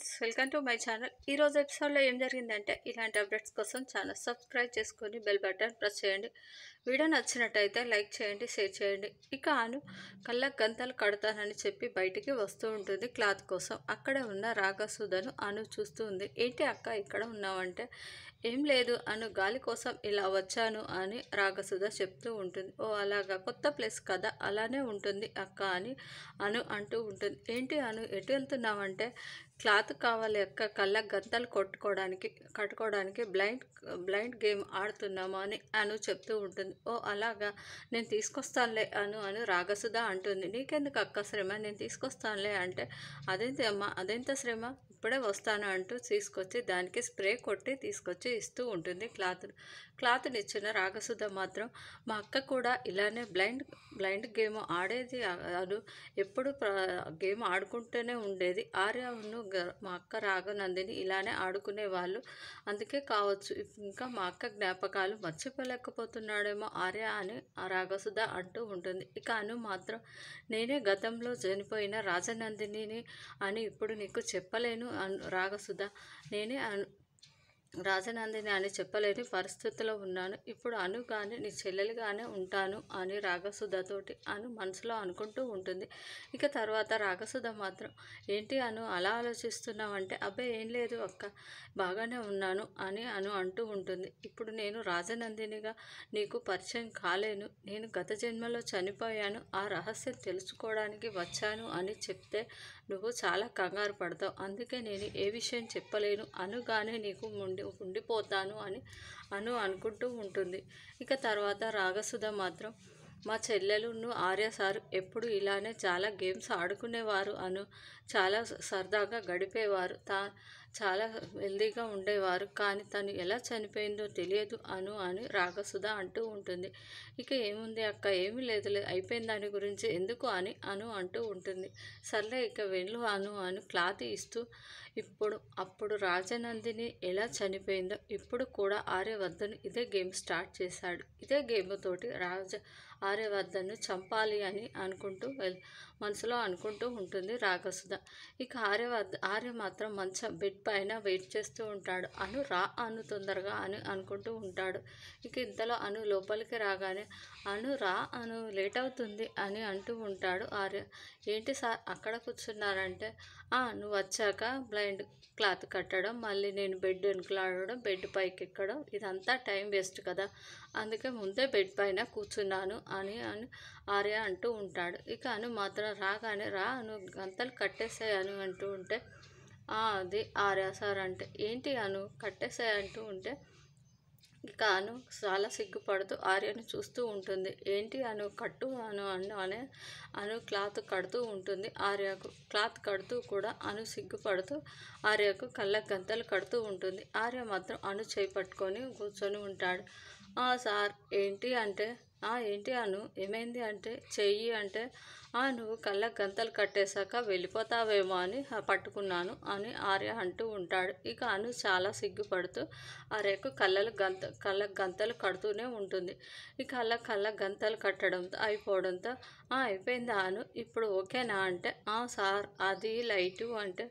friends welcome to my channel ఈరోజు ఎపిసోడ్లో ఏం జరిగిందంటే ఇలాంటి అప్డేట్స్ కోసం ఛానల్ సబ్స్క్రైబ్ చేసుకొని బెల్ బటన్ ప్రెస్ చేయండి వీడియో నచ్చినట్టయితే లైక్ చేయండి షేర్ చేయండి ఇక అను కళ్ళ గంతలు కడతానని చెప్పి బయటికి వస్తూ ఉంటుంది క్లాత్ కోసం అక్కడ ఉన్న రాగసుధను అను చూస్తూ ఉంది ఏంటి అక్క ఇక్కడ ఉన్నావంటే ఏం లేదు అను గాలి కోసం ఇలా వచ్చాను అని రాగసుధ చెప్తూ ఉంటుంది ఓ అలాగా కొత్త ప్లేస్ కదా అలానే ఉంటుంది అక్క అని అను అంటూ ఉంటుంది ఏంటి అను ఎటు వెళ్తున్నావంటే క్లాత్ కావాలి అక్క కళ్ళ గంతలు కొట్టుకోవడానికి కట్టుకోవడానికి బ్లైండ్ బ్లైండ్ గేమ్ ఆడుతున్నామా అని అను చెప్తూ ఉంటుంది ఓ అలాగా నేను తీసుకొస్తానులే అను అను రాగసుధ అంటుంది నీకెందుకు అక్క శ్రమ నేను తీసుకొస్తానులే అంటే అదేంటి అమ్మ అదేంత శ్రమ ఇప్పుడే వస్తాను అంటూ తీసుకొచ్చి దానికి స్ప్రే కొట్టి తీసుకొచ్చి ఇస్తూ ఉంటుంది క్లాత్ క్లాత్ని ఇచ్చిన రాగసుధ మాత్రం మా అక్క కూడా ఇలానే బ్లైండ్ బ్లైండ్ గేమ్ ఆడేది అను ఎప్పుడు గేమ్ ఆడుకుంటూనే ఉండేది ఆర్యను మా అక్క రాగనందిని ఇలానే ఆడుకునే వాళ్ళు అందుకే కావచ్చు ఇంకా మా అక్క జ్ఞాపకాలు మర్చిపోలేకపోతున్నాడేమో ఆర్య అని ఆ రాగసుధ అంటూ ఉంటుంది ఇక అను మాత్రం నేనే గతంలో చనిపోయిన రాజనందిని అని ఇప్పుడు నీకు చెప్పలేను రాగసుధ నేనే రాజనందిని అని చెప్పలేని పరిస్థితిలో ఉన్నాను ఇప్పుడు అను కానీ నీ చెల్లెలుగానే ఉంటాను అని రాగసుధతోటి అను మనసులో అనుకుంటూ ఉంటుంది ఇక తర్వాత రాగసుధ మాత్రం ఏంటి అను అలా ఆలోచిస్తున్నావు అంటే అబ్బాయి ఏం లేదు అక్క బాగానే ఉన్నాను అని అను అంటూ ఉంటుంది ఇప్పుడు నేను రాజనందినిగా నీకు పరిచయం కాలేను నేను గత జన్మలో చనిపోయాను ఆ రహస్యం తెలుసుకోవడానికి వచ్చాను అని చెప్తే నువ్వు చాలా కంగారు పడతావు అందుకే నేను ఏ విషయం చెప్పలేను అనుగానే నీకు ఉండి ఉండిపోతాను అని అను అనుకుంటూ ఉంటుంది ఇక తర్వాత రాగసుధ మాత్రం మా చెల్లెలును ఆర్య సార్ ఎప్పుడు ఇలానే చాలా గేమ్స్ ఆడుకునేవారు అను చాలా సరదాగా గడిపేవారు తా చాలా హెల్దీగా ఉండేవారు కానీ తను ఎలా చనిపోయిందో తెలియదు అను అని రాగసుధ అంటూ ఉంటుంది ఇక ఏముంది అక్క ఏమీ లేదులే అయిపోయిన దాని గురించి ఎందుకు అని అను అంటూ ఉంటుంది సర్లే ఇక వెళ్ళు అను అని క్లాత్ ఇస్తూ ఇప్పుడు అప్పుడు రాజనందిని ఎలా చనిపోయిందో ఇప్పుడు కూడా ఆర్యవర్ధన్ ఇదే గేమ్ స్టార్ట్ చేశాడు ఇదే గేమ్ తోటి రాజ ఆర్యవర్ధన్ను చంపాలి అని అనుకుంటూ మనసులో అనుకుంటూ ఉంటుంది రాఘసుధ ఇక ఆర్యవర్ధ ఆర్య మాత్రం మంచి బెడ్ పైన వెయిట్ చేస్తూ ఉంటాడు అను రా అను తొందరగా అని అనుకుంటూ ఉంటాడు ఇక ఇంతలో అను లోపలికి రాగానే అను రా అను లేట్ అవుతుంది అని అంటూ ఉంటాడు ఆర్య ఏంటి సార్ అక్కడ కూర్చున్నారంటే నువ్వు వచ్చాక మళ్ళీ క్లాత్ కట్టడం మళ్ళీ నేను బెడ్ వెనుకలాడడం బెడ్ పైకి ఎక్కడం ఇదంతా టైం వేస్ట్ కదా అందుకే ముందే బెడ్ పైన కూర్చున్నాను అని అని ఆర్య అంటూ ఉంటాడు ఇక అను మాత్రం రాగానే రా అను గంతలు కట్టేసాయను అంటూ ఉంటే అది ఆర్య సార్ అంటే ఏంటి అను కట్టేసాయి అంటూ ఉంటే ఇక అను చాలా సిగ్గుపడుతూ ఆర్యను చూస్తూ ఉంటుంది ఏంటి అను కట్టు అను అను అనే అను క్లాత్ కడుతూ ఉంటుంది ఆర్యకు క్లాత్ కడుతూ కూడా అను సిగ్గుపడుతూ ఆర్యకు కళ్ళ గంతలు కడుతూ ఉంటుంది ఆర్య మాత్రం అను చేపట్టుకొని కూర్చొని ఉంటాడు సార్ ఏంటి అంటే ఏంటి అను ఏమైంది అంటే చెయ్యి అంటే ఆ నువ్వు కళ్ళ గంతలు కట్టేశాక వెళ్ళిపోతావేమో అని పట్టుకున్నాను అని ఆర్య అంటూ ఉంటాడు ఇక అను చాలా సిగ్గుపడుతూ ఆర్యకు కళ్ళలు గంత కళ్ళ గంతలు కడుతూనే ఉంటుంది ఇక అలా కళ్ళ గంతలు కట్టడంతో అయిపోవడంతో ఆ అయిపోయిందా అను ఇప్పుడు ఓకేనా అంటే సార్ అది లైటు అంటే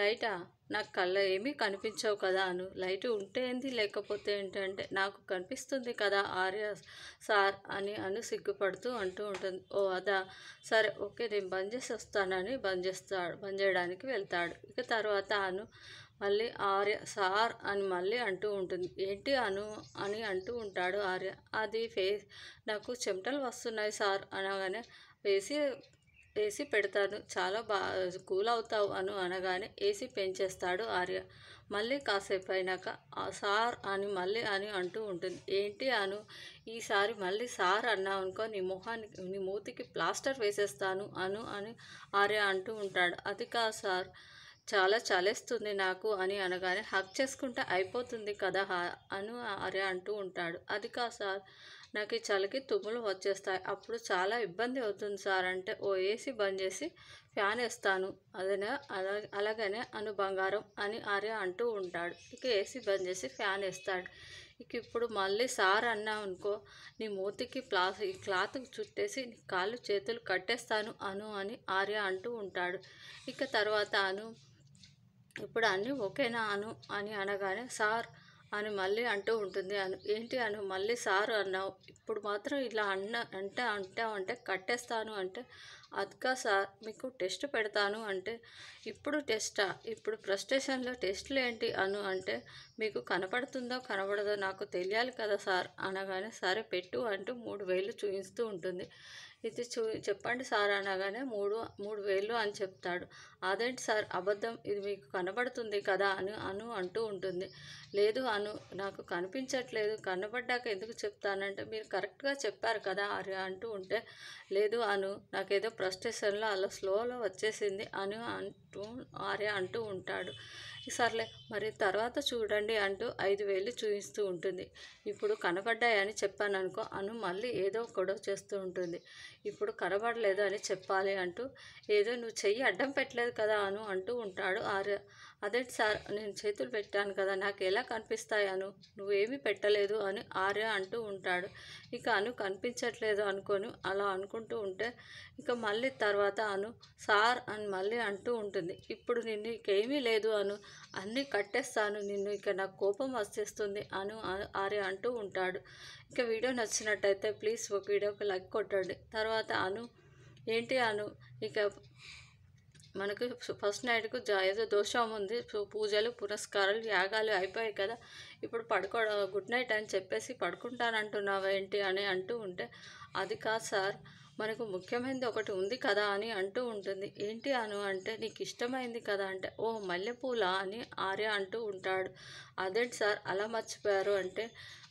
లైటా నాకు కళ్ళ ఏమీ కనిపించవు కదా అను లైట్ ఉంటే ఏంది లేకపోతే ఏంటంటే నాకు కనిపిస్తుంది కదా ఆర్య సార్ అని అను సిగ్గుపడుతూ అంటూ ఉంటుంది ఓ అదా సరే ఓకే నేను బంద్ చేసి వస్తానని బంద్ చేస్తాడు బంద్ చేయడానికి వెళ్తాడు ఇక తర్వాత అను మళ్ళీ ఆర్య సార్ అని మళ్ళీ అంటూ ఉంటుంది ఏంటి అను అని అంటూ ఉంటాడు ఆర్య అది ఫేస్ నాకు చెమటలు వస్తున్నాయి సార్ అనగానే వేసి ఏసీ పెడతాను చాలా బా కూల్ అవుతావు అను అనగానే ఏసీ పెంచేస్తాడు ఆర్య మళ్ళీ కాసేపు అయినాక సార్ అని మళ్ళీ అని అంటూ ఉంటుంది ఏంటి అను ఈసారి మళ్ళీ సార్ అన్నావు అనుకో నీ మొహానికి నీ మూతికి ప్లాస్టర్ వేసేస్తాను అను అని ఆర్య అంటూ ఉంటాడు అది కా సార్ చాలా చలేస్తుంది నాకు అని అనగానే హక్ చేసుకుంటే అయిపోతుంది కదా అను ఆర్య అంటూ ఉంటాడు అది కా సార్ నాకు ఈ చలికి తుమ్ములు వచ్చేస్తాయి అప్పుడు చాలా ఇబ్బంది అవుతుంది సార్ అంటే ఓ ఏసీ బంద్ చేసి ఫ్యాన్ వేస్తాను అదనే అలా అలాగనే అను బంగారం అని ఆర్య అంటూ ఉంటాడు ఇక ఏసీ బంద్ చేసి ఫ్యాన్ వేస్తాడు ఇక ఇప్పుడు మళ్ళీ సార్ అన్నావు అనుకో నీ మూతికి ప్లాస్ ఈ క్లాత్ చుట్టేసి కాళ్ళు చేతులు కట్టేస్తాను అను అని ఆర్య అంటూ ఉంటాడు ఇక తర్వాత అను ఇప్పుడు అన్నీ ఓకేనా అను అని అనగానే సార్ అని మళ్ళీ అంటూ ఉంటుంది అను ఏంటి అను మళ్ళీ సారు అన్నావు ఇప్పుడు మాత్రం ఇలా అన్న అంటే అంటే కట్టేస్తాను అంటే అద్కా సార్ మీకు టెస్ట్ పెడతాను అంటే ఇప్పుడు టెస్టా ఇప్పుడు ప్రస్టేషన్లో టెస్టులు ఏంటి అను అంటే మీకు కనపడుతుందో కనబడదో నాకు తెలియాలి కదా సార్ అనగానే సరే పెట్టు అంటూ మూడు వేలు చూపిస్తూ ఉంటుంది ఇది చూ చెప్పండి సార్ అనగానే మూడు మూడు వేలు అని చెప్తాడు అదేంటి సార్ అబద్ధం ఇది మీకు కనబడుతుంది కదా అని అను అంటూ ఉంటుంది లేదు అను నాకు కనిపించట్లేదు కనబడ్డాక ఎందుకు చెప్తానంటే మీరు కరెక్ట్గా చెప్పారు కదా అని అంటూ ఉంటే లేదు అను నాకేదో ప్రస్టేషన్లో అలా స్లోలో వచ్చేసింది అను అంటూ ఆర్య అంటూ ఉంటాడు సర్లే మరి తర్వాత చూడండి అంటూ ఐదు వేలు చూపిస్తూ ఉంటుంది ఇప్పుడు కనబడ్డాయని చెప్పాను అనుకో అను మళ్ళీ ఏదో గొడవ చేస్తూ ఉంటుంది ఇప్పుడు కనబడలేదు అని చెప్పాలి అంటూ ఏదో నువ్వు చెయ్యి అడ్డం పెట్టలేదు కనిపించలేదు కదా అను అంటూ ఉంటాడు ఆర్య అదే సార్ నేను చేతులు పెట్టాను కదా నాకు ఎలా కనిపిస్తాయి అను నువ్వేమీ పెట్టలేదు అని ఆర్య అంటూ ఉంటాడు ఇక అను కనిపించట్లేదు అనుకొని అలా అనుకుంటూ ఉంటే ఇక మళ్ళీ తర్వాత అను సార్ అని మళ్ళీ అంటూ ఉంటుంది ఇప్పుడు నిన్ను ఇకేమీ లేదు అను అన్నీ కట్టేస్తాను నిన్ను ఇక నాకు కోపం వచ్చేస్తుంది అను ఆర్య అంటూ ఉంటాడు ఇక వీడియో నచ్చినట్టయితే ప్లీజ్ ఒక వీడియోకి లైక్ కొట్టండి తర్వాత అను ఏంటి అను ఇక మనకు ఫస్ట్ నైట్కు ఏదో దోషం ఉంది పూజలు పురస్కారాలు యాగాలు అయిపోయాయి కదా ఇప్పుడు పడుకో గుడ్ నైట్ అని చెప్పేసి పడుకుంటానంటున్నావా ఏంటి అని అంటూ ఉంటే అది కాదు సార్ మనకు ముఖ్యమైనది ఒకటి ఉంది కదా అని అంటూ ఉంటుంది ఏంటి అను అంటే నీకు ఇష్టమైంది కదా అంటే ఓ మల్లెపూల అని ఆర్య అంటూ ఉంటాడు అదేంటి సార్ అలా మర్చిపోయారు అంటే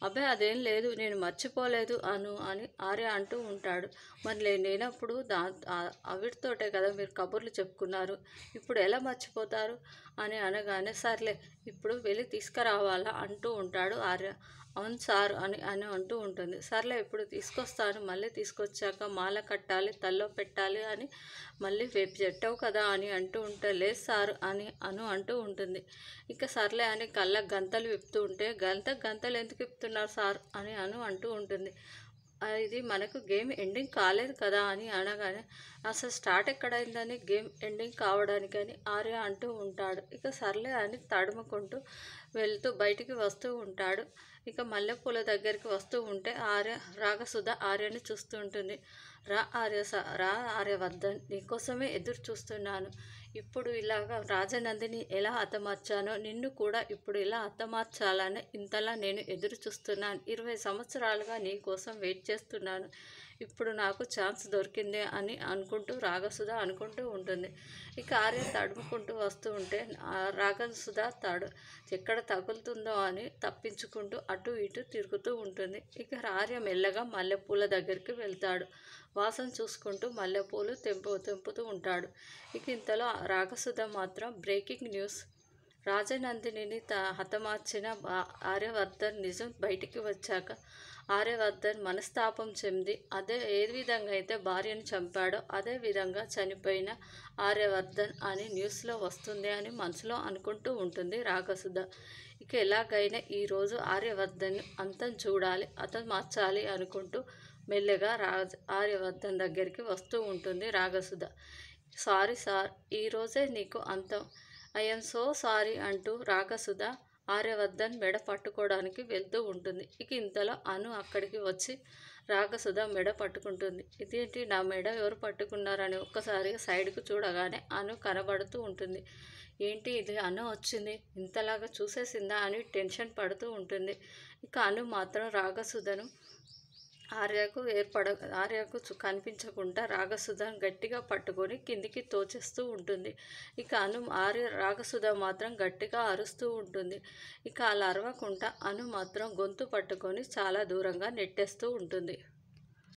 అబ్బాయి అదేం లేదు నేను మర్చిపోలేదు అను అని ఆర్య అంటూ ఉంటాడు మరి లేనప్పుడు దా అవిటితోటే కదా మీరు కబుర్లు చెప్పుకున్నారు ఇప్పుడు ఎలా మర్చిపోతారు అని అనగానే సర్లే ఇప్పుడు వెళ్ళి తీసుకురావాలా అంటూ ఉంటాడు ఆర్య అవును సార్ అని అని అంటూ ఉంటుంది సర్లే ఇప్పుడు తీసుకొస్తాను మళ్ళీ తీసుకొచ్చాక మాల కట్టాలి తల్లో పెట్టాలి అని మళ్ళీ వేపు చెట్టావు కదా అని అంటూ ఉంటే లేదు సార్ అని అను అంటూ ఉంటుంది ఇంకా సర్లే అని కళ్ళ గంతలు విప్పుతూ ఉంటే గంత గంతలు ఎందుకు విప్పుతున్నారు సార్ అని అను అంటూ ఉంటుంది ఇది మనకు గేమ్ ఎండింగ్ కాలేదు కదా అని అనగానే అసలు స్టార్ట్ ఎక్కడైందని గేమ్ ఎండింగ్ కావడానికని ఆర్య అంటూ ఉంటాడు ఇక సర్లే అని తడుముకుంటూ వెళ్తూ బయటికి వస్తూ ఉంటాడు ఇక మల్లెపూల దగ్గరికి వస్తూ ఉంటే ఆర్య రాగసుధ ఆర్యని చూస్తూ ఉంటుంది రా ఆర్య రా ఆర్య వద్ద నీకోసమే ఎదురు చూస్తున్నాను ఇప్పుడు ఇలాగా రాజనందిని ఎలా అతమార్చానో నిన్ను కూడా ఇప్పుడు ఇలా అతమార్చాలని ఇంతలా నేను ఎదురు చూస్తున్నాను ఇరవై సంవత్సరాలుగా నీ కోసం వెయిట్ చేస్తున్నాను ఇప్పుడు నాకు ఛాన్స్ దొరికిందే అని అనుకుంటూ రాగసుధ అనుకుంటూ ఉంటుంది ఇక ఆర్య తడుముకుంటూ వస్తూ ఉంటే రాగసుధ తడు ఎక్కడ తగులుతుందో అని తప్పించుకుంటూ అటు ఇటు తిరుగుతూ ఉంటుంది ఇక ఆర్య మెల్లగా మల్లెపూల దగ్గరికి వెళ్తాడు వాసన చూసుకుంటూ మల్లెపూలు తెంపు తెంపుతూ ఉంటాడు ఇక ఇంతలో రాగసుధ మాత్రం బ్రేకింగ్ న్యూస్ రాజనందిని త హతమార్చిన ఆర్యవర్ధన్ నిజం బయటికి వచ్చాక ఆర్యవర్ధన్ మనస్తాపం చెంది అదే ఏ విధంగా అయితే భార్యను చంపాడో అదే విధంగా చనిపోయిన ఆర్యవర్ధన్ అని న్యూస్లో వస్తుంది అని మనసులో అనుకుంటూ ఉంటుంది రాఘసుధ ఇక ఎలాగైనా ఈరోజు ఆర్యవర్ధన్ అంతం చూడాలి అతను మార్చాలి అనుకుంటూ మెల్లగా రాజ ఆర్యవర్ధన్ దగ్గరికి వస్తూ ఉంటుంది రాఘసుధ సారీ సార్ ఈరోజే నీకు అంతం ఐఎమ్ సో సారీ అంటూ రాఘసుధ ఆర్యవర్ధన్ మెడ పట్టుకోవడానికి వెళ్తూ ఉంటుంది ఇక ఇంతలో అను అక్కడికి వచ్చి రాగసుధ మెడ పట్టుకుంటుంది ఇదేంటి నా మెడ ఎవరు పట్టుకున్నారని ఒక్కసారిగా సైడ్కు చూడగానే అను కనబడుతూ ఉంటుంది ఏంటి ఇది అను వచ్చింది ఇంతలాగా చూసేసిందా అని టెన్షన్ పడుతూ ఉంటుంది ఇక అను మాత్రం రాగసుధను ఆర్యకు ఏర్పడ ఆర్యకు కనిపించకుండా రాగసుధ గట్టిగా పట్టుకొని కిందికి తోచేస్తూ ఉంటుంది ఇక అను ఆర్య రాగసుధ మాత్రం గట్టిగా అరుస్తూ ఉంటుంది ఇక అలా అరవకుండా అను మాత్రం గొంతు పట్టుకొని చాలా దూరంగా నెట్టేస్తూ ఉంటుంది